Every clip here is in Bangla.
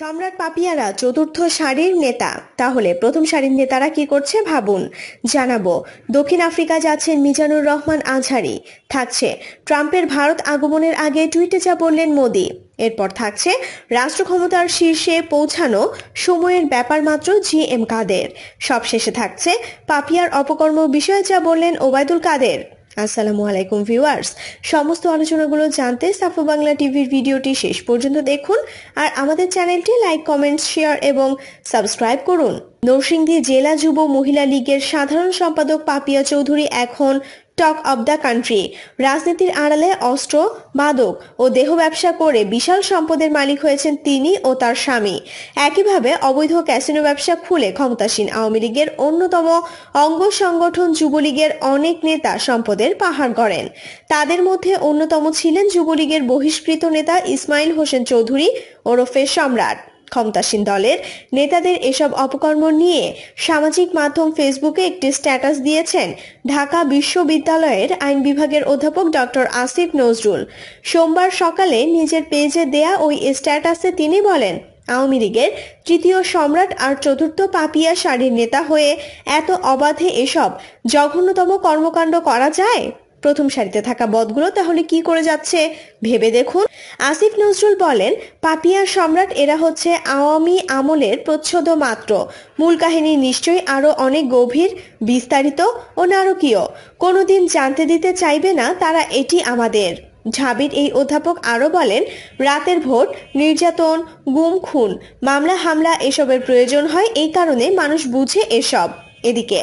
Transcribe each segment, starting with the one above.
সম্রাট পাপিয়ারা চতুর্থ সারির নেতা তাহলে প্রথম সারির নেতারা কি করছে ভাবুন জানাবো দক্ষিণ আফ্রিকা যাচ্ছেন মিজানুর রহমান আজহারি থাকছে ট্রাম্পের ভারত আগমনের আগে টুইটে যা বললেন মোদি এরপর থাকছে রাষ্ট্র ক্ষমতার শীর্ষে পৌঁছানো সময়ের ব্যাপার মাত্র জি এম কাদের সবশেষে থাকছে পাপিয়ার অপকর্ম বিষয়ে যা বললেন ওবায়দুল কাদের আসসালামু আলাইকুম ভিউয়ার্স সমস্ত আলোচনাগুলো জানতে সাফো বাংলা টিভির ভিডিওটি শেষ পর্যন্ত দেখুন আর আমাদের চ্যানেলটি লাইক কমেন্ট শেয়ার এবং সাবস্ক্রাইব করুন নরসিংদী জেলা যুব মহিলা লীগের সাধারণ সম্পাদক পাপিয়া চৌধুরী এখন টক অব দ্য কান্ট্রি রাজনীতির আড়ালে অস্ত্র মাদক ও দেহ ব্যবসা করে বিশাল সম্পদের মালিক হয়েছেন তিনি ও তার স্বামী একইভাবে অবৈধ ক্যাসিনো ব্যবসা খুলে ক্ষমতাসীন আওয়ামী লীগের অন্যতম অঙ্গ সংগঠন যুবলীগের অনেক নেতা সম্পদের পাহাড় গড়েন তাদের মধ্যে অন্যতম ছিলেন যুবলীগের বহিষ্কৃত নেতা ইসমাইল হোসেন চৌধুরী ওরফে সম্রাট ক্ষমতাসীন দলের নেতাদের এসব অপকর্ম নিয়ে সামাজিক মাধ্যম ফেসবুকে একটি স্ট্যাটাস দিয়েছেন ঢাকা বিশ্ববিদ্যালয়ের আইন বিভাগের অধ্যাপক ডক্টর আসিফ নজরুল সোমবার সকালে নিজের পেজে দেয়া ওই স্ট্যাটাসে তিনি বলেন আওয়ামী লীগের তৃতীয় সম্রাট আর চতুর্থ পাপিয়া শাড়ির নেতা হয়ে এত অবাধে এসব জঘন্যতম কর্মকাণ্ড করা যায় প্রথম সারিতে থাকা বদগুলো তাহলে কি করে যাচ্ছে ভেবে দেখুন আসিফ নজরুল বলেন পাপিয়া সম্রাট এরা হচ্ছে আওয়ামী আমলের প্রচ্ছদ মাত্র মূল কাহিনী নিশ্চয়ই আরও অনেক গভীর বিস্তারিত ও নারকীয় কোনোদিন জানতে দিতে চাইবে না তারা এটি আমাদের ঝাবির এই অধ্যাপক আরও বলেন রাতের ভোট নির্যাতন গুম খুন মামলা হামলা এসবের প্রয়োজন হয় এই কারণে মানুষ বুঝে এসব এদিকে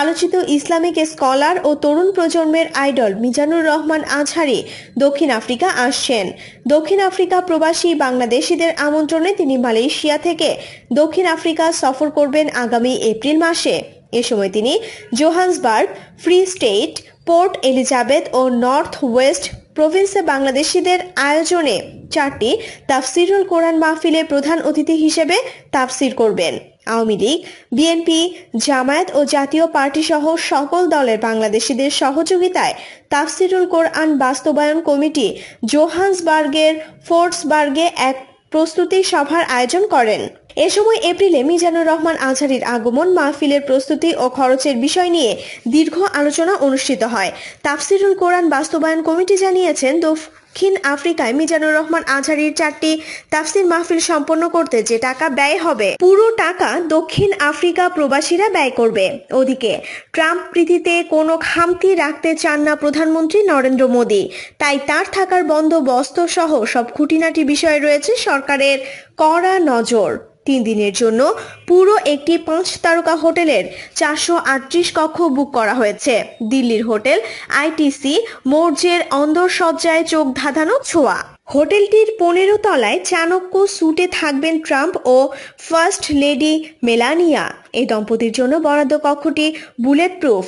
আলোচিত ইসলামিক স্কলার ও তরুণ প্রজন্মের আইডল মিজানুর রহমান আঝারি দক্ষিণ আফ্রিকা আসছেন দক্ষিণ আফ্রিকা প্রবাসী বাংলাদেশিদের আমন্ত্রণে তিনি মালয়েশিয়া থেকে দক্ষিণ আফ্রিকা সফর করবেন আগামী এপ্রিল মাসে এ সময় তিনি Johannesburg Free State Port Elizabeth ও নর্থ ওয়েস্ট প্রভিন্সে বাংলাদেশিদের আয়োজনে চারটি তাফসিরুল কোরআন মাহফিলে প্রধান অতিথি হিসেবে তাফসির করবেন আওয়ামী লীগ বিএনপি জামায়াত ও জাতীয় পার্টি সহ সকল দলের বাংলাদেশিদের সহযোগিতায় তাফসিরুল কোরআন বাস্তবায়ন কমিটি জোহান্সবার্গের ফোর্টসবার্গে এক প্রস্তুতি সভার আয়োজন করেন এ সময় এপ্রিলে মিজানুর রহমান আঝারির আগমন মাহফিলের প্রস্তুতি ও খরচের বিষয় নিয়ে দীর্ঘ আলোচনা অনুষ্ঠিত হয় তাফসিরুল কোরআন বাস্তবায়ন কমিটি জানিয়েছেন দক্ষিণ আফ্রিকায় মিজানুর রহমান আঝারির চারটি তাফসির মাহফিল সম্পন্ন করতে যে টাকা ব্যয় হবে পুরো টাকা দক্ষিণ আফ্রিকা প্রবাসীরা ব্যয় করবে ওদিকে ট্রাম্প প্রীতিতে কোনো খামতি রাখতে চান না প্রধানমন্ত্রী নরেন্দ্র মোদী তাই তার থাকার বন্দোবস্ত সহ সব খুঁটিনাটি বিষয় রয়েছে সরকারের কড়া নজর তিন দিনের জন্য পুরো একটি পাঁচ তারকা হোটেলের চারশো আটত্রিশ কক্ষ বুক করা হয়েছে দিল্লির হোটেল আইটিসি মৌর্যের অন্দরসজ্জায় চোখ ধাঁধানো ছোঁয়া হোটেলটির পনেরো তলায় চাণক্য স্যুটে থাকবেন ট্রাম্প ও ফার্স্ট লেডি মেলানিয়া এই দম্পতির জন্য বরাদ্দ কক্ষটি বুলেট প্রুফ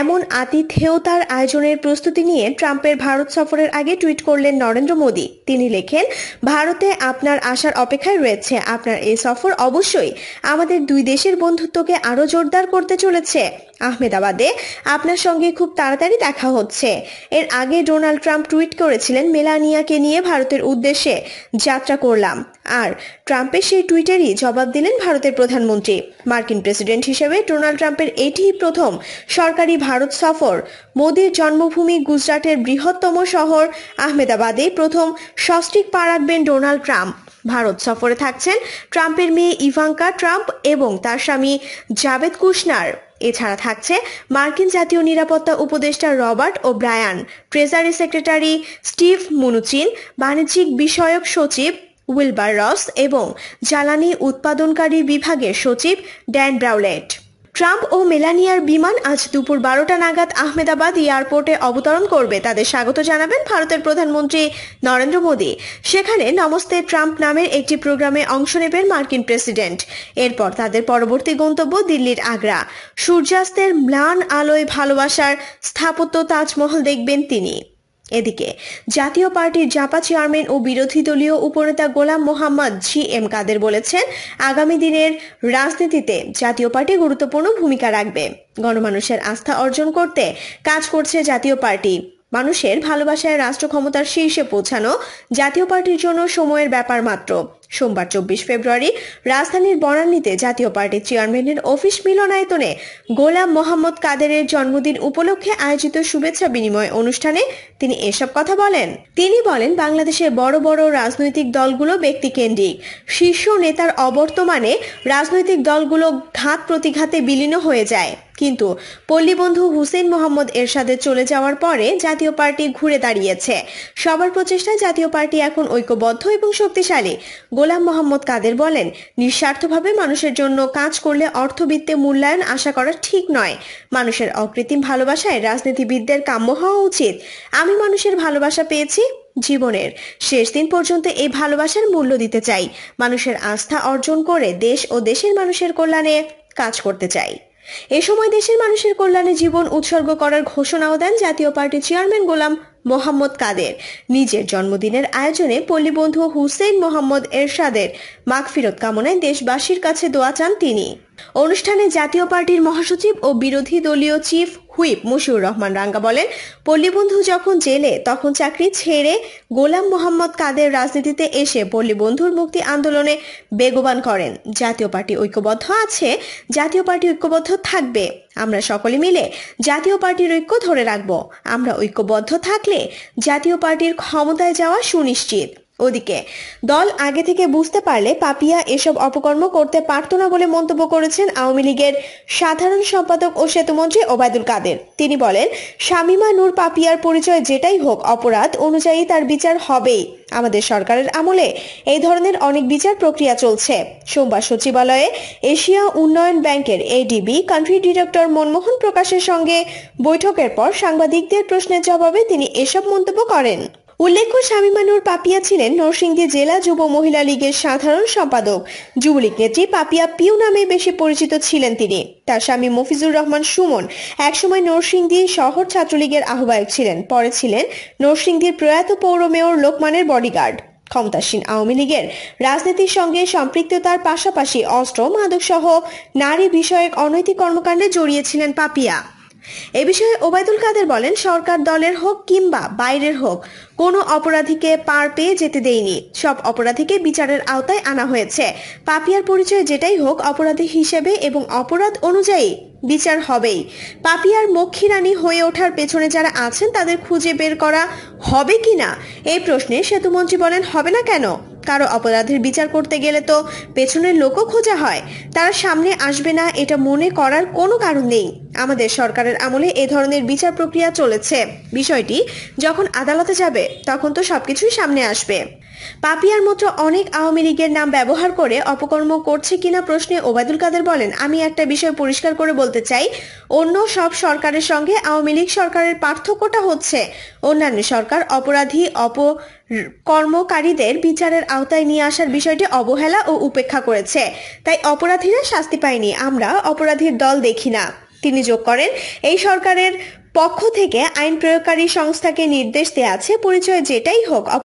এমন আতিথেয়তার আয়োজনের প্রস্তুতি নিয়ে ট্রাম্পের ভারত সফরের আগে টুইট করলেন নরেন্দ্র মোদী তিনি লেখেন ভারতে আপনার আসার অপেক্ষায় রয়েছে আপনার এই সফর অবশ্যই আমাদের দুই দেশের বন্ধুত্বকে আরও জোরদার করতে চলেছে আহমেদাবাদে আপনার সঙ্গে খুব তাড়াতাড়ি দেখা হচ্ছে এর আগে ডোনাল্ড ট্রাম্প টুইট করেছিলেন মেলানিয়াকে নিয়ে ভারত ভারতের উদ্দেশ্যে যাত্রা করলাম আর ট্রাম্পের সেই টুইটারই জবাব দিলেন ভারতের প্রধানমন্ত্রী মার্কিন প্রেসিডেন্ট হিসেবে ডোনাল্ড ট্রাম্পের এটিই প্রথম সরকারি ভারত সফর মোদীর জন্মভূমি গুজরাটের বৃহত্তম শহর আহমেদাবাদে প্রথম সস্ত্রিক পা রাখবেন ডোনাল্ড ট্রাম্প ভারত সফরে থাকছেন ট্রাম্পের মেয়ে ইভাঙ্কা ট্রাম্প এবং তার স্বামী জাভেদ কুশনার এছাড়া থাকছে মার্কিন জাতীয় নিরাপত্তা উপদেষ্টা Robert O'Brien treasury secretary Steve Mnuchin বাণিজ্যিক বিষয়ক সচিব উইলবার রস এবং জ্বালানি উৎপাদনকারী বিভাগের সচিব ড্যান ব্রাউলেট ট্রাম্প ও মেলানিয়ার বিমান আজ দুপুর বারোটা নাগাদ আহমেদাবাদ এয়ারপোর্টে অবতরণ করবে তাদের স্বাগত জানাবেন ভারতের প্রধানমন্ত্রী নরেন্দ্র মোদী সেখানে নমস্তে ট্রাম্প নামের একটি প্রোগ্রামে অংশ নেবেন মার্কিন প্রেসিডেন্ট এরপর তাদের পরবর্তী গন্তব্য দিল্লির আগ্রা সূর্যাস্তের ম্লান আলোয় ভালোবাসার স্থাপত্য তাজমহল দেখবেন তিনি এদিকে জাতীয় পার্টির জাপা চেয়ারম্যান ও বিরোধী দলীয় উপনেতা গোলাম মোহাম্মদ জি এম কাদের বলেছেন আগামী দিনের রাজনীতিতে জাতীয় পার্টি গুরুত্বপূর্ণ ভূমিকা রাখবে গণমানুষের আস্থা অর্জন করতে কাজ করছে জাতীয় পার্টি মানুষের ভালোবাসায় রাষ্ট্র ক্ষমতার শীর্ষে পৌঁছানো জাতীয় পার্টির জন্য সময়ের ব্যাপার মাত্র সোমবার চব্বিশ ফেব্রুয়ারি রাজধানীর বনানীতে জাতীয় পার্টির চেয়ারম্যানের অফিস মিলনায়তনে গোলাম মোহাম্মদ কাদেরের জন্মদিন উপলক্ষে আয়োজিত শুভেচ্ছা বিনিময় অনুষ্ঠানে তিনি এসব কথা বলেন তিনি বলেন বাংলাদেশের বড় বড় রাজনৈতিক দলগুলো ব্যক্তিকেন্দ্রিক শীর্ষ নেতার অবর্তমানে রাজনৈতিক দলগুলো ঘাত প্রতিঘাতে বিলীন হয়ে যায় কিন্তু পল্লীবন্ধু হুসেন মোহাম্মদ এরশাদের চলে যাওয়ার পরে জাতীয় পার্টি ঘুরে দাঁড়িয়েছে সবার প্রচেষ্টায় জাতীয় পার্টি এখন ঐক্যবদ্ধ এবং শক্তিশালী গোলাম মোহাম্মদ কাদের বলেন নিঃস্বার্থভাবে মানুষের জন্য কাজ করলে অর্থবিত্তে মূল্যায়ন আশা করা ঠিক নয় মানুষের অকৃত্রিম ভালোবাসায় রাজনীতিবিদদের কাম্য হওয়া উচিত আমি মানুষের ভালোবাসা পেয়েছি জীবনের শেষ দিন পর্যন্ত এই ভালোবাসার মূল্য দিতে চাই মানুষের আস্থা অর্জন করে দেশ ও দেশের মানুষের কল্যাণে কাজ করতে চাই এ সময় দেশের মানুষের কল্যাণে জীবন উৎসর্গ করার ঘোষণাও দেন জাতীয় পার্টি চেয়ারম্যান গোলাম মোহাম্মদ কাদের নিজের জন্মদিনের আয়োজনে পল্লীবন্ধু হুসেইন মোহাম্মদ এরশাদের মাগফিরত কামনায় দেশবাসীর কাছে দোয়া চান তিনি অনুষ্ঠানে জাতীয় পার্টির মহাসচিব ও বিরোধী দলীয় চিফ হুইপ মুশিউর রহমান রাঙ্গা বলেন পল্লীবন্ধু যখন জেলে তখন চাকরি ছেড়ে গোলাম মোহাম্মদ কাদের রাজনীতিতে এসে পল্লীবন্ধুর মুক্তি আন্দোলনে বেগবান করেন জাতীয় পার্টি ঐক্যবদ্ধ আছে জাতীয় পার্টি ঐক্যবদ্ধ থাকবে আমরা সকলে মিলে জাতীয় পার্টির ঐক্য ধরে রাখব আমরা ঐক্যবদ্ধ থাকলে জাতীয় পার্টির ক্ষমতায় যাওয়া সুনিশ্চিত ওদিকে দল আগে থেকে বুঝতে পারলে পাপিয়া এসব অপকর্ম করতে পারত না বলে মন্তব্য করেছেন আওয়ামী লীগের সাধারণ সম্পাদক ও সেতুমন্ত্রী ওবায়দুল কাদের তিনি বলেন শামিমা নূর পাপিয়ার পরিচয় যেটাই হোক অপরাধ অনুযায়ী তার বিচার হবেই আমাদের সরকারের আমলে এই ধরনের অনেক বিচার প্রক্রিয়া চলছে সোমবার সচিবালয়ে এশিয়া উন্নয়ন ব্যাংকের এডিবি কান্ট্রি ডিরেক্টর মনমোহন প্রকাশের সঙ্গে বৈঠকের পর সাংবাদিকদের প্রশ্নের জবাবে তিনি এসব মন্তব্য করেন উল্লেখ্য স্বামীমানুর পাপিয়া ছিলেন নরসিংদী জেলা যুব মহিলা লীগের সাধারণ সম্পাদক যুবলীগ নেত্রী পাপিয়া পিউ নামে বেশি পরিচিত ছিলেন তিনি তার স্বামী মফিজুর রহমান সুমন একসময় নরসিংদী শহর ছাত্রলীগের আহ্বায়ক ছিলেন পরে ছিলেন নরসিংদীর প্রয়াত পৌর মেয়র লোকমানের বডিগার্ড ক্ষমতাসীন আওয়ামী লীগের রাজনীতির সঙ্গে সম্পৃক্ততার পাশাপাশি অস্ত্র মাদকসহ নারী বিষয়ক অনৈতিক কর্মকাণ্ডে জড়িয়েছিলেন পাপিয়া এ বিষয়ে ওবায়দুল কাদের বলেন সরকার দলের হোক কিংবা বাইরের হোক কোনো অপরাধীকে পার পেয়ে যেতে দেয়নি সব অপরাধীকে বিচারের আওতায় আনা হয়েছে পাপিয়ার পরিচয় যেটাই হোক অপরাধী হিসেবে এবং অপরাধ অনুযায়ী বিচার হবেই পাপিয়ার মক্ষীরানী হয়ে ওঠার পেছনে যারা আছেন তাদের খুঁজে বের করা হবে কি না এই প্রশ্নে সেতুমন্ত্রী বলেন হবে না কেন কারো অপরাধের বিচার করতে গেলে তো পেছনের লোকও খোঁজা হয় তারা সামনে আসবে না এটা মনে করার কোনো কারণ নেই আমাদের সরকারের আমলে এ ধরনের বিচার প্রক্রিয়া চলেছে বিষয়টি যখন আদালতে যাবে তখন তো সবকিছুই সামনে আসবে পাপিয়ার মতো অনেক আওয়ামী লীগের নাম ব্যবহার করে অপকর্ম করছে কিনা প্রশ্নে ওবায়দুল কাদের বলেন আমি একটা বিষয় পরিষ্কার করে বলতে চাই অন্য সব সরকারের সঙ্গে আওয়ামী লীগ সরকারের পার্থক্যটা হচ্ছে অন্যান্য সরকার অপরাধী অপ কর্মকারীদের বিচারের আওতায় নিয়ে আসার বিষয়টি অবহেলা ও উপেক্ষা করেছে তাই অপরাধীরা শাস্তি পায়নি আমরা অপরাধীর দল দেখি না তিনি যোগ করেন এই সরকারের পক্ষ থেকে আইন প্রয়োগকারী সংস্থাকে নির্দেশ দেওয়া আছে পরিচয় যেটাই হোক